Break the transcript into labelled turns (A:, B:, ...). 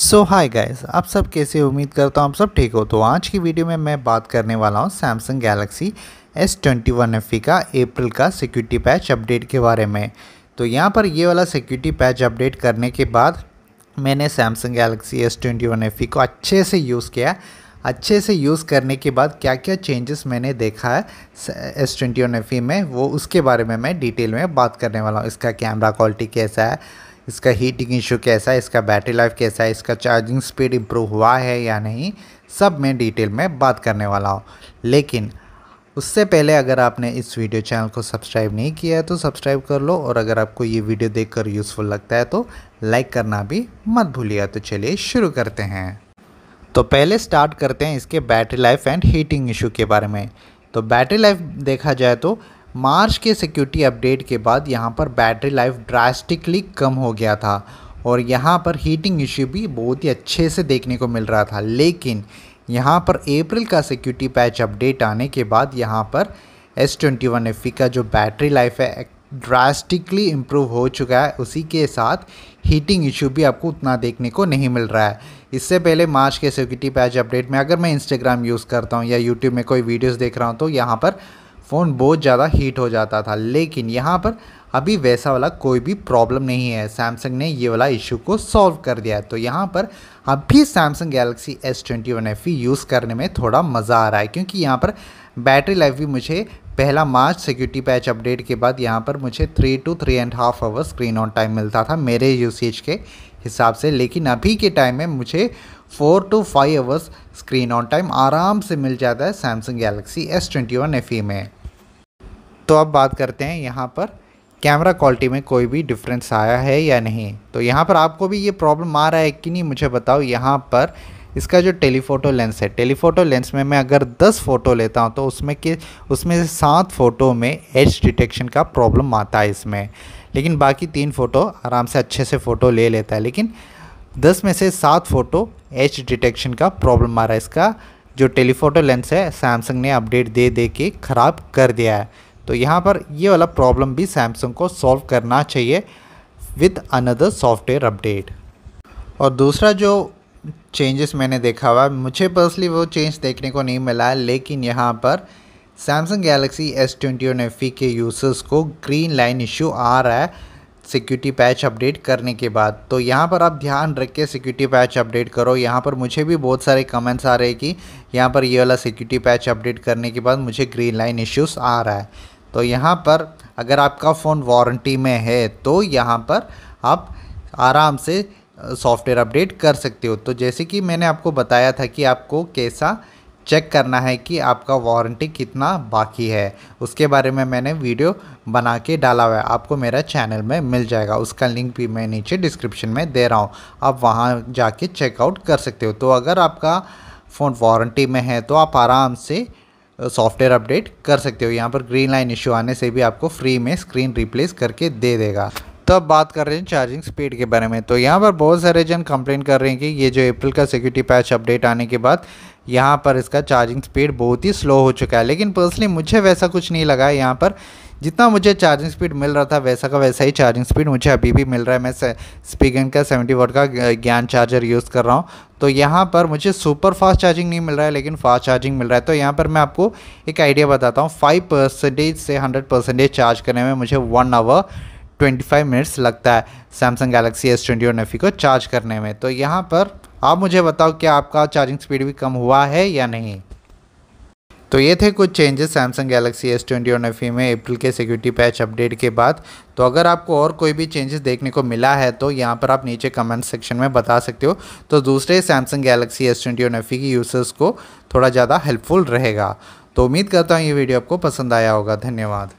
A: सो hi guys आप सब कैसे उम्मीद करता हूँ आप सब ठीक हो तो आज की वीडियो में मैं बात करने वाला हूँ Samsung Galaxy S twenty one F का अप्रैल का सिक्योरिटी पैच अपडेट के बारे में तो यहाँ पर ये वाला सिक्योरिटी पैच अपडेट करने के बाद मैंने Samsung Galaxy S twenty one F को अच्छे से यूज़ किया अच्छे से यूज़ करने के बाद क्या क्या चेंजेस मैंने देखा है एस ट्वेंटी वन एफ में वो उसके बारे में मैं डिटेल में बात करने वाला हूँ इसका कैमरा क्वालिटी कैसा है इसका हीटिंग इशू कैसा है इसका बैटरी लाइफ कैसा है इसका चार्जिंग स्पीड इम्प्रूव हुआ है या नहीं सब मैं डिटेल में बात करने वाला हूँ लेकिन उससे पहले अगर आपने इस वीडियो चैनल को सब्सक्राइब नहीं किया है तो सब्सक्राइब कर लो और अगर आपको ये वीडियो देखकर यूज़फुल लगता है तो लाइक करना भी मत भूलिए तो चलिए शुरू करते हैं तो पहले स्टार्ट करते हैं इसके battery life and heating issue के बारे में तो बैटरी लाइफ देखा जाए तो मार्च के सिक्योरिटी अपडेट के बाद यहाँ पर बैटरी लाइफ ड्रास्टिकली कम हो गया था और यहाँ पर हीटिंग इश्यू भी बहुत ही अच्छे से देखने को मिल रहा था लेकिन यहाँ पर अप्रैल का सिक्योरिटी पैच अपडेट आने के बाद यहाँ पर एस ट्वेंटी वन एफ का जो बैटरी लाइफ है ड्रास्टिकली इम्प्रूव हो चुका है उसी के साथ हीटिंग इश्यू भी आपको उतना देखने को नहीं मिल रहा है इससे पहले मार्च के सिक्योरिटी पैच अपडेट में अगर मैं इंस्टाग्राम यूज़ करता हूँ या यूट्यूब में कोई वीडियोज़ देख रहा हूँ तो यहाँ पर फ़ोन बहुत ज़्यादा हीट हो जाता था लेकिन यहाँ पर अभी वैसा वाला कोई भी प्रॉब्लम नहीं है सैमसंग ने ये वाला इशू को सॉल्व कर दिया है तो यहाँ पर अभी Samsung Galaxy S twenty one F use करने में थोड़ा मज़ा आ रहा है क्योंकि यहाँ पर बैटरी लाइफ भी मुझे पहला मार्च सिक्योरिटी पैच अपडेट के बाद यहाँ पर मुझे three to three and half hour screen on time मिलता था मेरे यूसेज के हिसाब से लेकिन अभी के टाइम में मुझे four to five hours screen on time आराम से मिल जाता है Samsung Galaxy S twenty one F में तो अब बात करते हैं यहाँ पर कैमरा क्वालिटी में कोई भी डिफरेंस आया है या नहीं तो यहाँ पर आपको भी ये प्रॉब्लम आ रहा है कि नहीं मुझे बताओ यहाँ पर इसका जो टेलीफोटो लेंस है टेलीफोटो लेंस में मैं अगर 10 फ़ोटो लेता हूँ तो उसमें के उसमें से सात फ़ोटो में एज डिटेक्शन का प्रॉब्लम आता है इसमें लेकिन बाकी तीन फ़ोटो आराम से अच्छे से फ़ोटो ले लेता है लेकिन दस में से सात फ़ोटो एच डिटेक्शन का प्रॉब्लम आ रहा है इसका जो टेलीफोटो लेंस है सैमसंग ने अपडेट दे दे के ख़राब कर दिया है तो यहाँ पर ये वाला प्रॉब्लम भी सैमसंग को सॉल्व करना चाहिए विद अनदर सॉफ्टवेयर अपडेट और दूसरा जो चेंजेस मैंने देखा हुआ मुझे पर्सनली वो चेंज देखने को नहीं मिला है लेकिन यहाँ पर Samsung Galaxy S twenty one F के यूज़र्स को ग्रीन लाइन इशू आ रहा है सिक्योरिटी पैच अपडेट करने के बाद तो यहाँ पर आप ध्यान रख के सिक्योरिटी पैच अपडेट करो यहाँ पर मुझे भी बहुत सारे कमेंट्स आ रहे हैं कि यहाँ पर ये वाला सिक्योरिटी पैच अपडेट करने के बाद मुझे ग्रीन लाइन इश्यूज़ आ रहा है तो यहाँ पर अगर आपका फ़ोन वारंटी में है तो यहाँ पर आप आराम से सॉफ्टवेयर अपडेट कर सकते हो तो जैसे कि मैंने आपको बताया था कि आपको कैसा चेक करना है कि आपका वारंटी कितना बाकी है उसके बारे में मैंने वीडियो बना के डाला हुआ है आपको मेरा चैनल में मिल जाएगा उसका लिंक भी मैं नीचे डिस्क्रिप्शन में दे रहा हूँ आप वहाँ जाके चेकआउट कर सकते हो तो अगर आपका फ़ोन वारंटी में है तो आप आराम से सॉफ्टवेयर अपडेट कर सकते हो यहाँ पर ग्रीन लाइन इशू आने से भी आपको फ्री में स्क्रीन रिप्लेस करके दे देगा तो अब बात कर रहे हैं चार्जिंग स्पीड के बारे में तो यहाँ पर बहुत सारे जन कंप्लेन कर रहे हैं कि ये जो अप्रैल का सिक्योरिटी पैच अपडेट आने के बाद यहाँ पर इसका चार्जिंग स्पीड बहुत ही स्लो हो चुका है लेकिन पर्सनली मुझे वैसा कुछ नहीं लगा यहाँ पर जितना मुझे चार्जिंग स्पीड मिल रहा था वैसा का वैसा ही चार्जिंग स्पीड मुझे अभी भी मिल रहा है मैं स्पीगन का सेवेंटी वोट का ज्ञान चार्जर यूज़ कर रहा हूँ तो यहाँ पर मुझे सुपर फास्ट चार्जिंग नहीं मिल रहा है लेकिन फास्ट चार्जिंग मिल रहा है तो यहाँ पर मैं आपको एक आइडिया बताता हूँ फाइव परसेंटेज से हंड्रेड परसेंटेज चार्ज करने में मुझे वन आवर 25 मिनट्स लगता है Samsung Galaxy S twenty one को चार्ज करने में तो यहाँ पर आप मुझे बताओ कि आपका चार्जिंग स्पीड भी कम हुआ है या नहीं तो ये थे कुछ changes Samsung Galaxy S twenty one F में अप्रैल के सिक्योरिटी पैच अपडेट के बाद तो अगर आपको और कोई भी चेंजेस देखने को मिला है तो यहाँ पर आप नीचे कमेंट सेक्शन में बता सकते हो तो दूसरे Samsung Galaxy S twenty one F की यूज़र्स को थोड़ा ज़्यादा हेल्पफुल रहेगा तो उम्मीद करता हूँ ये वीडियो आपको पसंद आया होगा धन्यवाद